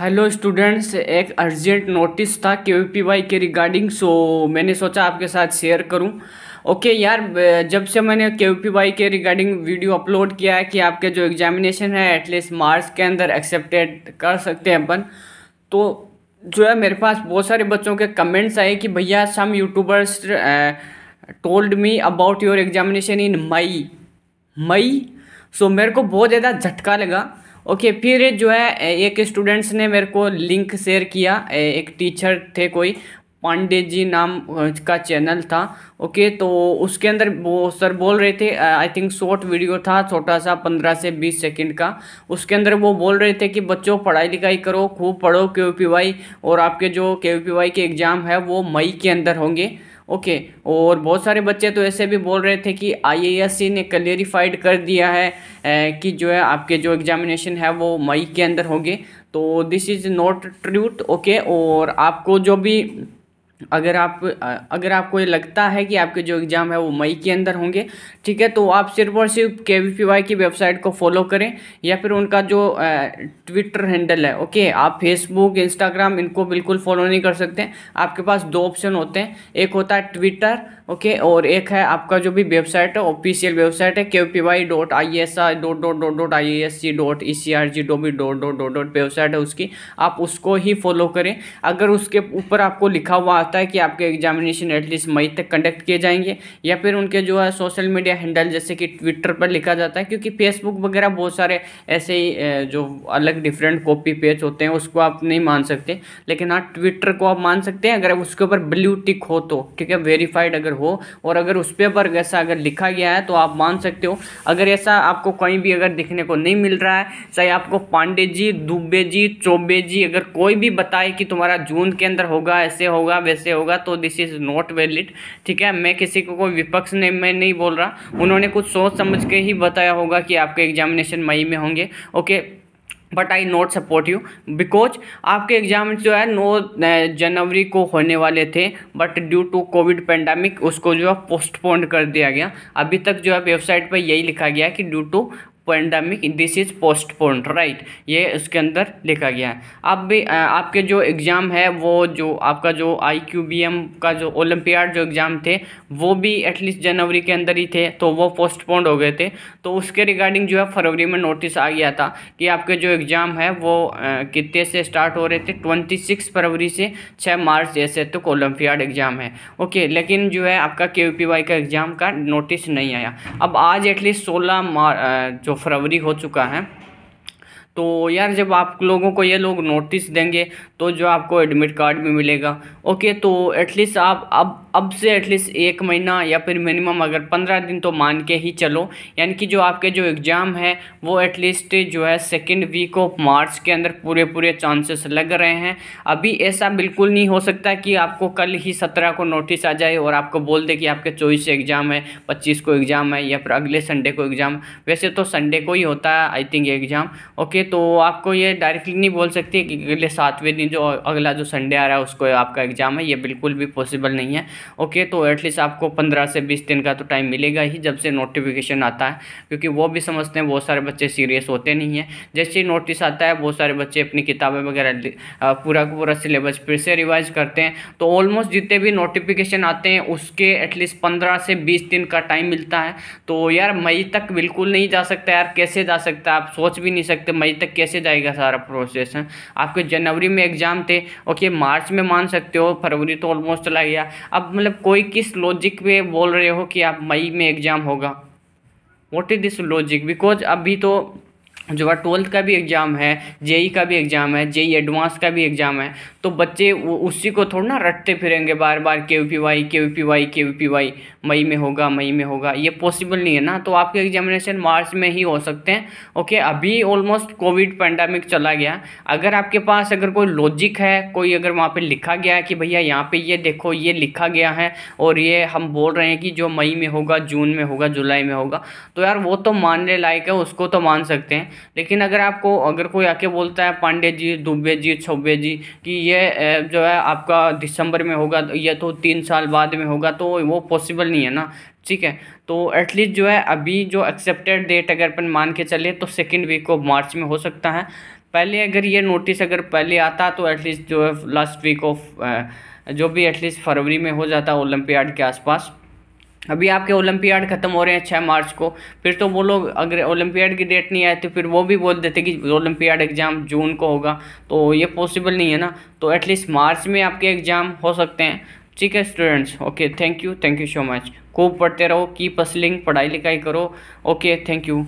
hello students एक urgent notice था K P Y के रिगार्डिंग सो मैंने सोचा आपके साथ शेयर करूं ओके okay, यार जब से मैंने के पी वाई के रिगार्डिंग वीडियो अपलोड किया है कि आपके जो एग्जामिनेशन है एटलीस्ट मार्च के अंदर एक्सेप्टेड कर सकते हैं अपन तो जो है मेरे पास बहुत सारे बच्चों के कमेंट्स आए कि भैया some YouTubers told me about your examination in May May so मेरे को बहुत ज़्यादा झटका लगा ओके okay, फिर जो है एक स्टूडेंट्स ने मेरे को लिंक शेयर किया एक टीचर थे कोई पांडे जी नाम का चैनल था ओके तो उसके अंदर वो सर बोल रहे थे आई थिंक शॉर्ट वीडियो था छोटा सा पंद्रह से बीस सेकंड का उसके अंदर वो बोल रहे थे कि बच्चों पढ़ाई लिखाई करो खूब पढ़ो के और आपके जो के के एग्ज़ाम है वो मई के अंदर होंगे ओके और बहुत सारे बच्चे तो ऐसे भी बोल रहे थे कि आईएएससी ने क्लेरिफाइड कर दिया है कि जो है आपके जो एग्जामिनेशन है वो मई के अंदर होंगे तो this is not truth okay और आपको जो भी अगर आप अगर आपको ये लगता है कि आपके जो एग्ज़ाम है वो मई के अंदर होंगे ठीक है तो आप सिर्फ और सिर्फ के वी पी वाई की वेबसाइट को फॉलो करें या फिर उनका जो ट्विटर हैंडल है ओके आप फेसबुक इंस्टाग्राम इनको बिल्कुल फॉलो नहीं कर सकते आपके पास दो ऑप्शन होते हैं एक होता है ट्विटर ओके और एक है आपका जो भी वेबसाइट है ऑफिशियल वेबसाइट है K P Y dot I S I dot dot dot dot I S C dot E C R G dot B dot dot dot dot website है उसकी आप उसको ही फॉलो करें अगर उसके ऊपर आपको लिखा हुआ आता है कि आपके एग्जामिनेशन एटलीस्ट मई तक कंडक्ट किए जाएंगे या फिर उनके जो है सोशल मीडिया हैंडल जैसे कि ट्विटर पर लिखा जाता है क्योंकि फेसबुक वगैरह बहुत सारे ऐसे ही जो अलग डिफरेंट कॉपी पेज होते हैं उसको आप नहीं मान सकते लेकिन हाँ ट्विटर को आप मान सकते हैं अगर उसके ऊपर ब्लू टिक हो तो ठीक है वेरीफाइड अगर हो और अगर उस पर ऐसा अगर लिखा गया है तो आप मान सकते हो अगर ऐसा आपको कहीं भी अगर दिखने को नहीं मिल रहा है चाहे आपको पांडे जी दुबे जी चौबे जी अगर कोई भी बताए कि तुम्हारा जून के अंदर होगा ऐसे होगा वैसे से होगा तो दिस इज़ नॉट वैलिड ठीक है मैं किसी को कोई विपक्ष ने मैं नहीं बोल रहा उन्होंने कुछ सोच समझ के ही बताया होगा कि आपके एग्जामिनेशन मई में होंगे okay but I not support you because आपके एग्जाम जो है नौ जनवरी को होने वाले थे but due to COVID pandemic उसको जो है पोस्टपोन्ड कर दिया गया अभी तक जो है वेबसाइट पर यही लिखा गया कि due to pandemic this is postponed right ये उसके अंदर लिखा गया है आप भी आपके जो एग्ज़ाम है वो जो आपका जो आई क्यू बी एम का जो ओलम्पियाड जो एग्ज़ाम थे वो भी एटलीस्ट जनवरी के अंदर ही थे तो वो पोस्टपोन्ड हो गए थे तो उसके रिगार्डिंग जो है फरवरी में नोटिस आ गया था कि आपके जो एग्ज़ाम है वो कितने से स्टार्ट हो रहे थे ट्वेंटी सिक्स फरवरी से छः मार्च जैसे तक तो ओलम्पियाड एग्ज़ाम है ओके लेकिन जो है आपका के पी वाई का एग्ज़ाम का नोटिस नहीं आया अब आज एटलीस्ट सोलह मार्च जो तो फरवरी हो चुका है तो यार जब आप लोगों को ये लोग नोटिस देंगे तो जो आपको एडमिट कार्ड भी मिलेगा ओके तो एटलीस्ट आप अब अब से एटलीस्ट एक महीना या फिर मिनिमम अगर पंद्रह दिन तो मान के ही चलो यानी कि जो आपके जो एग्ज़ाम है वो एटलीस्ट जो है सेकेंड वीक ऑफ मार्च के अंदर पूरे पूरे चांसेस लग रहे हैं अभी ऐसा बिल्कुल नहीं हो सकता कि आपको कल ही सत्रह को नोटिस आ जाए और आपको बोल दे कि आपके चौबीस एग्ज़ाम है पच्चीस को एग्ज़ाम है या फिर अगले संडे को एग्ज़ाम वैसे तो संडे को ही होता है आई थिंक एग्ज़ाम ओके है तो आपको ये डायरेक्टली नहीं बोल सकती कि अगले सातवें दिन जो अगला जो संडे आ रहा है उसको आपका एग्ज़ाम है ये बिल्कुल भी पॉसिबल नहीं है ओके तो एटलीस्ट आपको पंद्रह से बीस दिन का तो टाइम मिलेगा ही जब से नोटिफिकेशन आता है क्योंकि वो भी समझते हैं बहुत सारे बच्चे सीरियस होते नहीं हैं जैसे ही नोटिस आता है बहुत सारे बच्चे अपनी किताबें वगैरह पूरा का पूरा सिलेबस फिर से रिवाइज करते हैं तो ऑलमोस्ट जितने भी नोटिफिकेशन आते हैं उसके एटलीस्ट पंद्रह से बीस दिन का टाइम मिलता है तो यार मई तक बिल्कुल नहीं जा सकता यार कैसे जा सकता आप सोच भी नहीं सकते मई जनवरी तक कैसे जाएगा सारा प्रोसेस आपके जनवरी में एग्ज़ाम थे ओके मार्च में मान सकते हो फरवरी तो ऑलमोस्ट चला गया अब मतलब कोई किस लॉजिक पे बोल रहे हो कि आप मई में एग्ज़ाम होगा what is this logic because अभी तो जो है ट्वेल्थ का भी एग्ज़ाम है जेई का भी एग्ज़ाम है जेई एडवांस का भी एग्ज़ाम है तो बच्चे वो उसी को थोड़ा ना रटते फिरेंगे बार बार K V P Y K V P Y K V P Y May में होगा मई में होगा ये पॉसिबल नहीं है ना तो आपके एग्जामिनेशन मार्च में ही हो सकते हैं ओके अभी ऑलमोस्ट कोविड पैंडमिक चला गया अगर आपके पास अगर कोई लॉजिक है कोई अगर वहाँ पर लिखा गया है कि भैया यहाँ पर ये देखो ये लिखा गया है और ये हम बोल रहे हैं कि जो मई में होगा जून में होगा जुलाई में होगा तो यार वो तो मानने लायक है उसको तो मान सकते हैं लेकिन अगर आपको अगर कोई आके बोलता है पांडे जी दुबे जी छब्बे जी कि ये जो है आपका दिसंबर में होगा या तो तीन साल बाद में होगा तो वो पॉसिबल नहीं है ना ठीक है तो एटलीस्ट जो है अभी जो एक्सेप्टेड डेट अगर अपन मान के चले तो सेकेंड वीक ऑफ मार्च में हो सकता है पहले अगर ये नोटिस अगर पहले आता तो एटलीस्ट जो है लास्ट वीक ऑफ जो भी एटलीस्ट फरवरी में हो जाता ओलंपियाड के आसपास अभी आपके ओलंपियाड ख़त्म हो रहे हैं छः मार्च को फिर तो वो लोग अगर ओलंपियाड की डेट नहीं आए तो फिर वो भी बोल देते कि ओलंपियाड एग्ज़ाम जून को होगा तो ये पॉसिबल नहीं है ना तो एटलीस्ट मार्च में आपके एग्ज़ाम हो सकते हैं ठीक है students okay thank you thank you so much खूब पढ़ते रहो की पसलिंग पढ़ाई लिखाई करो ओके थैंक यू